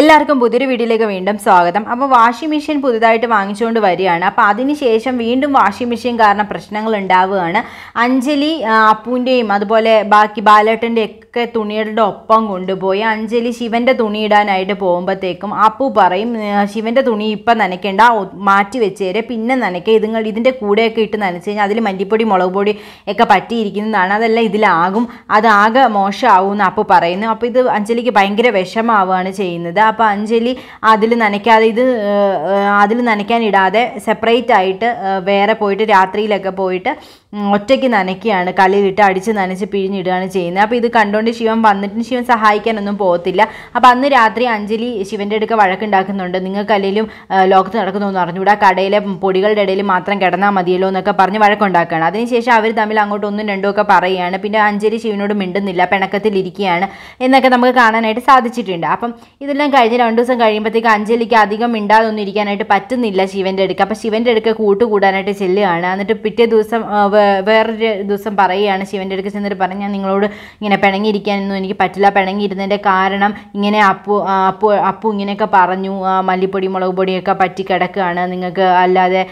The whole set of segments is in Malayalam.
എല്ലാവർക്കും പുതിയൊരു വീഡിയോയിലേക്ക് വീണ്ടും സ്വാഗതം അപ്പോൾ വാഷിംഗ് മെഷീൻ പുതുതായിട്ട് വാങ്ങിച്ചുകൊണ്ട് വരികയാണ് അപ്പോൾ അതിനുശേഷം വീണ്ടും വാഷിംഗ് മെഷീൻ കാരണം പ്രശ്നങ്ങൾ ഉണ്ടാവുകയാണ് അഞ്ജലി അപ്പൂൻ്റെയും അതുപോലെ ബാക്കി ബാലേട്ടൻ്റെ ഒക്കെ തുണികളുടെ ഒപ്പം കൊണ്ടുപോയി അഞ്ജലി ശിവൻ്റെ തുണി ഇടാനായിട്ട് പോകുമ്പോഴത്തേക്കും അപ്പു പറയും ശിവൻ്റെ തുണി ഇപ്പം നനയ്ക്കേണ്ട മാറ്റി വെച്ചേരെ പിന്നെ നനയ്ക്കുക ഇതുങ്ങൾ ഇതിൻ്റെ കൂടെയൊക്കെ ഇട്ട് നനച്ച് കഴിഞ്ഞാൽ അതിൽ മല്ലിപ്പൊടി മുളക് പൊടി ഒക്കെ പറ്റിയിരിക്കുന്നതാണ് അതെല്ലാം ഇതിലാകും അതാകെ മോശമാവും എന്ന് അപ്പു പറയുന്നു അപ്പോൾ ഇത് അഞ്ജലിക്ക് ഭയങ്കര വിഷമാവുകയാണ് ചെയ്യുന്നത് അപ്പോൾ അഞ്ജലി അതിൽ നനയ്ക്കാതെ ഇത് അതിൽ നനയ്ക്കാൻ ഇടാതെ സെപ്പറേറ്റ് ആയിട്ട് വേറെ പോയിട്ട് രാത്രിയിലൊക്കെ പോയിട്ട് ഒറ്റയ്ക്ക് നനയ്ക്കുകയാണ് ഇട്ട് അടിച്ച് നനച്ച് പിഴിഞ്ഞിടുകയാണ് ചെയ്യുന്നത് അപ്പോൾ ഇത് കണ്ടുകൊണ്ട് ശിവൻ വന്നിട്ട് ശിവൻ സഹായിക്കാനൊന്നും പോകത്തില്ല അപ്പോൾ അന്ന് രാത്രി അഞ്ജലി ശിവൻ്റെ അടുക്ക വഴക്കുണ്ടാക്കുന്നുണ്ട് അല്ലെങ്കിലും ലോകത്ത് നടക്കുന്നൊന്നും അറിഞ്ഞുകൂടാ കടയിലെ പൊടികളുടെ ഇടയിൽ മാത്രം കിടന്നാൽ മതിയല്ലോ എന്നൊക്കെ പറഞ്ഞ് വഴക്കുണ്ടാക്കുകയാണ് അതിനുശേഷം അവർ തമ്മിൽ അങ്ങോട്ട് ഒന്നും രണ്ടും ഒക്കെ പറയുകയാണ് പിന്നെ അഞ്ജലി ശിവനോട് മിണ്ടുന്നില്ല പിണക്കത്തിലിരിക്കുകയാണ് എന്നൊക്കെ നമുക്ക് കാണാനായിട്ട് സാധിച്ചിട്ടുണ്ട് അപ്പം ഇതെല്ലാം കഴിഞ്ഞ് രണ്ടു ദിവസം കഴിയുമ്പോഴത്തേക്ക് അഞ്ജലിക്ക് അധികം മിണ്ടാതൊന്നും ഇരിക്കാനായിട്ട് പറ്റുന്നില്ല ശിവൻ്റെ അടുക്ക് അപ്പം ശിവൻ്റെ അടുക്ക കൂട്ടുകൂടാനായിട്ട് ചെല്ലുകയാണ് എന്നിട്ട് പിറ്റേ ദിവസം വേറൊരു ദിവസം പറയുകയാണ് ശിവൻ്റെ അടുക്ക് ചെന്നിട്ട് പറഞ്ഞു ഞാൻ നിങ്ങളോട് ഇങ്ങനെ പിണങ്ങിയിരിക്കാനൊന്നും എനിക്ക് പറ്റില്ല പിണങ്ങിയിരുന്നതിൻ്റെ കാരണം ഇങ്ങനെ അപ്പു അപ്പു അപ്പു ഇങ്ങനെയൊക്കെ പറഞ്ഞു മല്ലിപ്പൊടി മുളക് പൊടിയൊക്കെ പറ്റി കിടക്കുകയാണ് നിങ്ങൾക്ക് അല്ലാതെ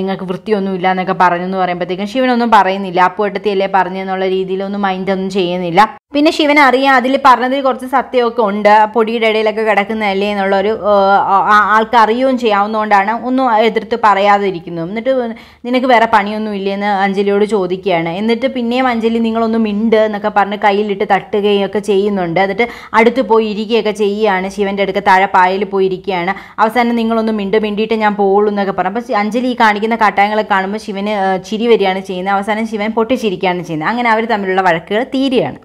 നിങ്ങൾക്ക് വൃത്തിയൊന്നും ഇല്ല എന്നൊക്കെ പറഞ്ഞു എന്ന് പറയുമ്പോഴത്തേക്കും ശിവനൊന്നും പറയുന്നില്ല അപ്പു ഒട്ടത്തിയല്ലേ പറഞ്ഞെന്നുള്ള രീതിയിലൊന്നും മൈൻഡൊന്നും ചെയ്യുന്നില്ല പിന്നെ ശിവൻ അറിയാം അതിൽ പറഞ്ഞതിൽ കുറച്ച് സത്യമൊക്കെ ഉണ്ട് പൊടിയുടെ ഇടയിലൊക്കെ കിടക്കുക കിടക്കുന്നതല്ലേ എന്നുള്ളൊരു ആൾക്കറിയുകയും ചെയ്യാവുന്നതുകൊണ്ടാണ് ഒന്നും എതിർത്ത് പറയാതിരിക്കുന്നത് എന്നിട്ട് നിനക്ക് വേറെ പണിയൊന്നും ഇല്ലെന്ന് അഞ്ജലിയോട് ചോദിക്കുകയാണ് എന്നിട്ട് പിന്നെയും അഞ്ജലി നിങ്ങളൊന്നും മിണ്ട് എന്നൊക്കെ പറഞ്ഞ് കയ്യിലിട്ട് തട്ടുകയും ഒക്കെ ചെയ്യുന്നുണ്ട് എന്നിട്ട് അടുത്ത് പോയി ഇരിക്കുകയൊക്കെ ചെയ്യുകയാണ് ശിവൻ്റെ അടുക്ക താഴെ പായൽ പോയി ഇരിക്കുകയാണ് അവസാനം നിങ്ങളൊന്നും മിണ്ട് മിണ്ടിയിട്ട് ഞാൻ പോകുള്ളൂ എന്നൊക്കെ പറഞ്ഞു അപ്പോൾ അഞ്ജലി ഈ കാണിക്കുന്ന കാട്ടായങ്ങളെ കാണുമ്പോൾ ശിവന് ചിരി വരികയാണ് ചെയ്യുന്നത് അവസാനം ശിവൻ പൊട്ടിച്ചിരിക്കുകയാണ് ചെയ്യുന്നത് അങ്ങനെ അവർ തമ്മിലുള്ള വഴക്കുകൾ തീരുകയാണ്